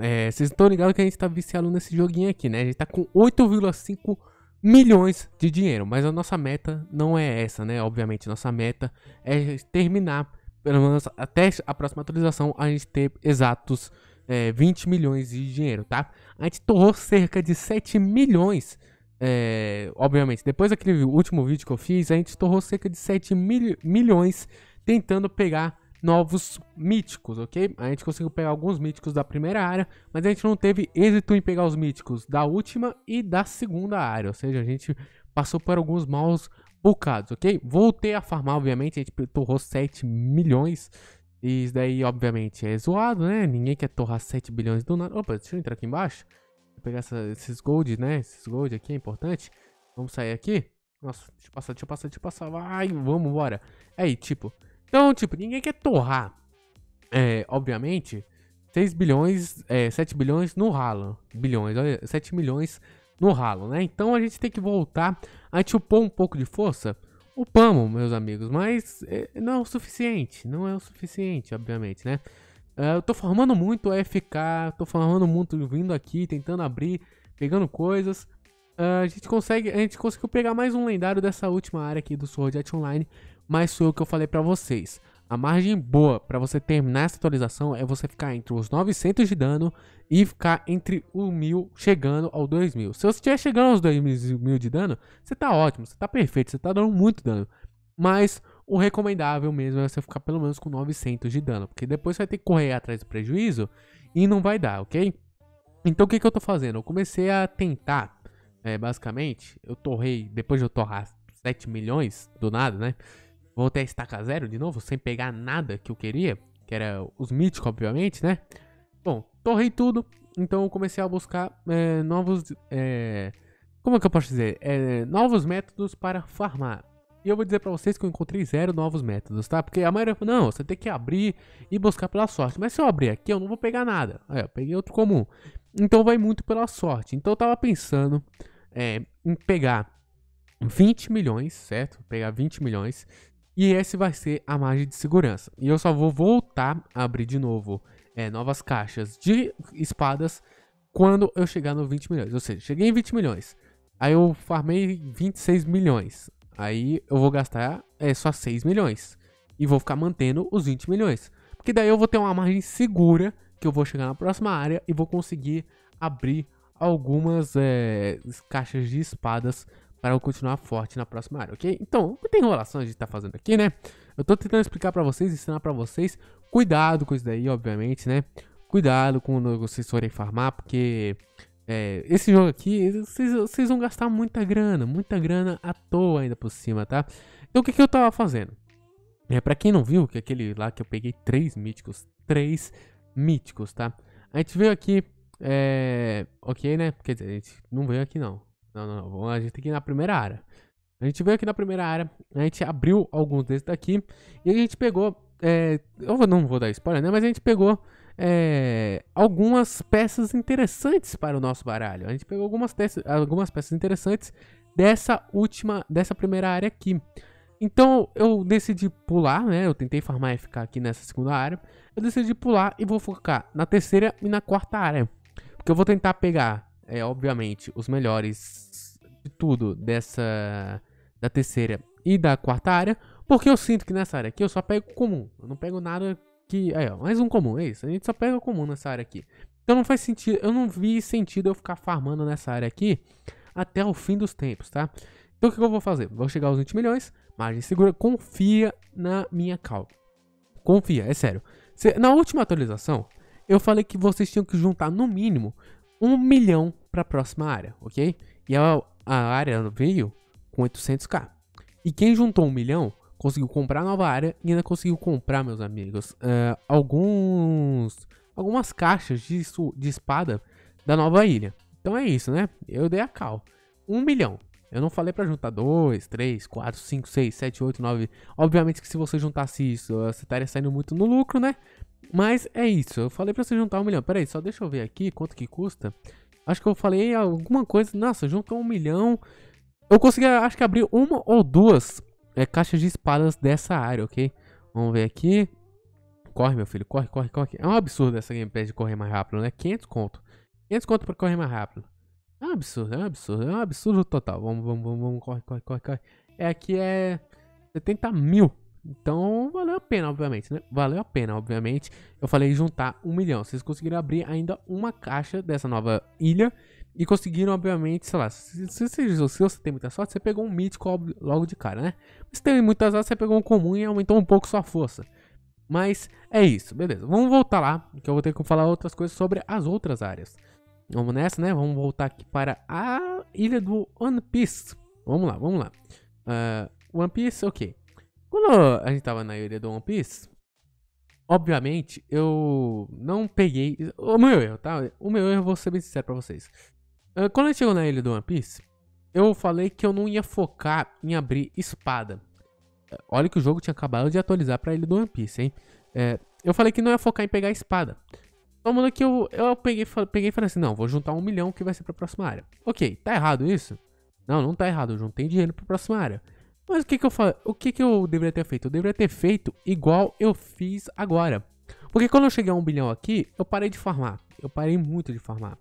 É, vocês estão ligados que a gente tá viciado nesse joguinho aqui, né? A gente tá com 8,5 milhões de dinheiro, mas a nossa meta não é essa, né? Obviamente, nossa meta é terminar, pelo menos até a próxima atualização, a gente ter exatos é, 20 milhões de dinheiro, tá? A gente torrou cerca de 7 milhões é, obviamente, depois daquele último vídeo que eu fiz, a gente torrou cerca de 7 mil milhões tentando pegar novos míticos, ok? A gente conseguiu pegar alguns míticos da primeira área, mas a gente não teve êxito em pegar os míticos da última e da segunda área, ou seja, a gente passou por alguns maus bocados, ok? Voltei a farmar, obviamente, a gente torrou 7 milhões, e isso daí, obviamente, é zoado, né? Ninguém quer torrar 7 bilhões do nada. Opa, deixa eu entrar aqui embaixo. Vou pegar essa, esses gold, né? Esses gold aqui é importante. Vamos sair aqui. Nossa, deixa eu passar, deixa eu passar, deixa eu passar. Vai, vamos bora. É aí, tipo, então, tipo, ninguém quer torrar, é, obviamente, 6 bilhões, é, 7 bilhões no ralo. Bilhões, olha, 7 milhões no ralo, né? Então a gente tem que voltar a gente upou um pouco de força. Upamos, meus amigos, mas é, não é o suficiente. Não é o suficiente, obviamente, né? Uh, eu tô formando muito FK, tô formando muito vindo aqui, tentando abrir, pegando coisas. Uh, a gente consegue, a gente conseguiu pegar mais um lendário dessa última área aqui do Sword Art Online, mas foi o que eu falei para vocês. A margem boa para você terminar essa atualização é você ficar entre os 900 de dano e ficar entre o 1000 chegando ao 2000. Se você estiver chegando aos 2000 de dano, você tá ótimo, você tá perfeito, você tá dando muito dano. Mas o recomendável mesmo é você ficar pelo menos com 900 de dano, porque depois você vai ter que correr atrás do prejuízo e não vai dar, ok? Então o que, que eu tô fazendo? Eu comecei a tentar é, basicamente, eu torrei, depois de eu torrar 7 milhões, do nada, né? Voltei a estacar zero de novo, sem pegar nada que eu queria, que era os míticos, obviamente, né? Bom, torrei tudo, então eu comecei a buscar é, novos. É, como é que eu posso dizer? É, novos métodos para farmar. E eu vou dizer para vocês que eu encontrei zero novos métodos, tá? Porque a maioria falou, não, você tem que abrir e buscar pela sorte. Mas se eu abrir aqui, eu não vou pegar nada. eu peguei outro comum. Então vai muito pela sorte. Então eu tava pensando é, em pegar 20 milhões, certo? Pegar 20 milhões. E esse vai ser a margem de segurança. E eu só vou voltar a abrir de novo é, novas caixas de espadas quando eu chegar no 20 milhões. Ou seja, cheguei em 20 milhões. Aí eu farmei 26 milhões. Aí eu vou gastar é, só 6 milhões. E vou ficar mantendo os 20 milhões. Porque daí eu vou ter uma margem segura que eu vou chegar na próxima área e vou conseguir abrir algumas é, caixas de espadas para eu continuar forte na próxima área, ok? Então, tem enrolação a gente tá fazendo aqui, né? Eu tô tentando explicar para vocês, ensinar para vocês. Cuidado com isso daí, obviamente, né? Cuidado quando vocês forem farmar, porque é, esse jogo aqui, vocês, vocês, vão gastar muita grana, muita grana à toa ainda por cima, tá? Então o que, que eu tava fazendo? É, pra quem não viu, que é aquele lá que eu peguei três míticos, três míticos, tá? A gente veio aqui, é. Ok, né? Quer dizer, a gente não veio aqui não. Não, não, não. A gente tem que ir na primeira área. A gente veio aqui na primeira área, a gente abriu alguns desses daqui e a gente pegou. É, eu não vou dar spoiler, né? Mas a gente pegou é, algumas peças interessantes para o nosso baralho. A gente pegou algumas, peças, algumas peças interessantes dessa última, dessa primeira área aqui. Então eu decidi pular, né? Eu tentei farmar e ficar aqui nessa segunda área. Eu decidi pular e vou focar na terceira e na quarta área. Porque eu vou tentar pegar, é, obviamente, os melhores de tudo dessa. da terceira e da quarta área. Porque eu sinto que nessa área aqui eu só pego comum. Eu não pego nada que. Aí, ó, mais um comum, é isso. A gente só pega comum nessa área aqui. Então não faz sentido. Eu não vi sentido eu ficar farmando nessa área aqui até o fim dos tempos, tá? Então o que eu vou fazer? Vou chegar aos 20 milhões, margem segura, confia na minha cal. Confia, é sério. na última atualização, eu falei que vocês tinham que juntar no mínimo um milhão para a próxima área, ok? E a, a área veio com 800k. E quem juntou um milhão conseguiu comprar nova área e ainda conseguiu comprar, meus amigos, uh, alguns algumas caixas de, de espada da nova ilha. Então é isso, né? Eu dei a cal. Um milhão. Eu não falei para juntar 2, 3, 4, 5, 6, 7, 8, 9. Obviamente que se você juntasse isso, você estaria saindo muito no lucro, né? Mas é isso, eu falei para você juntar um milhão. Pera aí, só deixa eu ver aqui quanto que custa. Acho que eu falei alguma coisa. Nossa, juntou um milhão. Eu consegui, acho que abrir uma ou duas é, caixas de espadas dessa área, ok? Vamos ver aqui. Corre, meu filho, corre, corre, corre. É um absurdo essa gameplay de correr mais rápido, né? 500 conto. 500 conto pra correr mais rápido. É um absurdo, é um absurdo, é um absurdo total. Vamos, vamos, vamos, vamos, corre, corre, corre, corre. É aqui é 70 mil. Então valeu a pena, obviamente, né? Valeu a pena, obviamente. Eu falei juntar um milhão. Vocês conseguiram abrir ainda uma caixa dessa nova ilha. E conseguiram, obviamente, sei lá, se, se, se, se você tem muita sorte, você pegou um mítico logo de cara, né? Se tem muita sorte, você pegou um comum e aumentou um pouco sua força. Mas é isso, beleza. Vamos voltar lá, que eu vou ter que falar outras coisas sobre as outras áreas. Vamos nessa, né? Vamos voltar aqui para a ilha do One Piece. Vamos lá, vamos lá. Uh, One Piece, ok. Quando a gente tava na ilha do One Piece, obviamente eu não peguei. O meu erro, tá? O meu erro, vou ser bem sincero pra vocês. Uh, quando a gente chegou na ilha do One Piece, eu falei que eu não ia focar em abrir espada. olha que o jogo tinha acabado de atualizar pra ilha do One Piece, hein? É, eu falei que não ia focar em pegar espada. Vamos que eu, eu peguei, peguei e falei assim: não, vou juntar um milhão que vai ser pra próxima área. Ok, tá errado isso? Não, não tá errado, eu juntei dinheiro pra próxima área. Mas o que que eu fa... o que que eu deveria ter feito? Eu deveria ter feito igual eu fiz agora. Porque quando eu cheguei a um bilhão aqui, eu parei de farmar. Eu parei muito de farmar.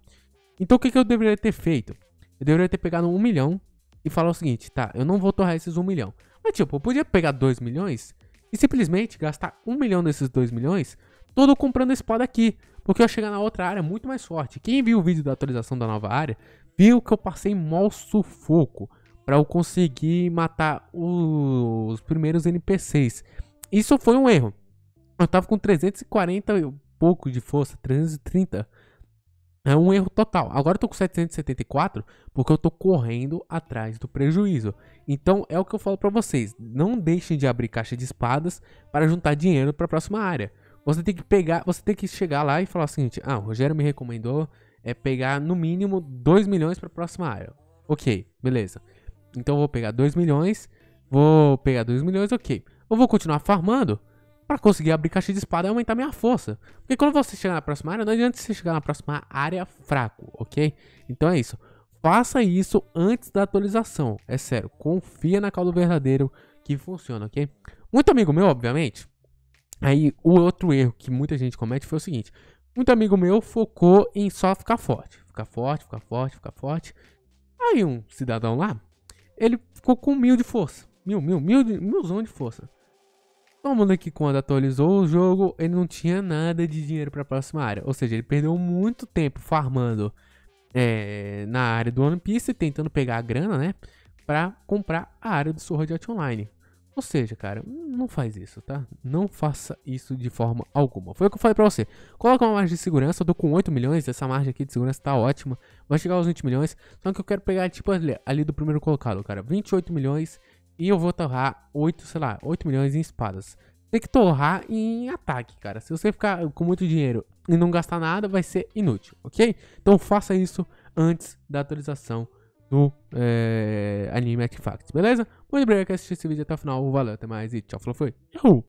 Então o que que eu deveria ter feito? Eu deveria ter pegado um milhão e falar o seguinte, tá, eu não vou torrar esses um milhão. Mas tipo, eu podia pegar dois milhões e simplesmente gastar um milhão desses dois milhões todo comprando esse pod aqui. Porque eu chegar na outra área é muito mais forte. Quem viu o vídeo da atualização da nova área, viu que eu passei mal sufoco para eu conseguir matar os primeiros NPCs. Isso foi um erro. Eu tava com 340 e pouco de força, 330. É um erro total. Agora eu tô com 774 porque eu tô correndo atrás do prejuízo. Então é o que eu falo para vocês, não deixem de abrir caixa de espadas para juntar dinheiro para a próxima área. Você tem que pegar, você tem que chegar lá e falar o seguinte: ah, o Rogério me recomendou é pegar no mínimo 2 milhões para a próxima área. Ok, beleza. Então eu vou pegar 2 milhões, vou pegar 2 milhões, ok. Eu vou continuar farmando para conseguir abrir caixa de espada e aumentar minha força. Porque quando você chegar na próxima área, não adianta você chegar na próxima área fraco, ok? Então é isso. Faça isso antes da atualização. É sério, confia na caldo verdadeiro que funciona, ok? Muito amigo meu, obviamente, Aí o outro erro que muita gente comete foi o seguinte: muito amigo meu focou em só ficar forte, ficar forte, ficar forte, ficar forte. Aí um cidadão lá, ele ficou com mil de força, mil, mil, mil, de, milzão de força. Todo mundo quando atualizou o jogo, ele não tinha nada de dinheiro para a próxima área. Ou seja, ele perdeu muito tempo farmando é, na área do One Piece, tentando pegar a grana, né? Pra comprar a área do Sword Art Online. Ou seja, cara, não faz isso, tá? Não faça isso de forma alguma. Foi o que eu falei pra você. Coloca uma margem de segurança, eu tô com 8 milhões, essa margem aqui de segurança tá ótima. Vai chegar aos 20 milhões, só que eu quero pegar, tipo, ali, ali do primeiro colocado, cara. 28 milhões e eu vou torrar 8, sei lá, 8 milhões em espadas. Tem que torrar em ataque, cara. Se você ficar com muito dinheiro e não gastar nada, vai ser inútil, ok? Então faça isso antes da atualização do é, Anime Fact, beleza? Muito obrigado por assistir esse vídeo até o final, valeu, até mais e tchau, falou, foi, tchau!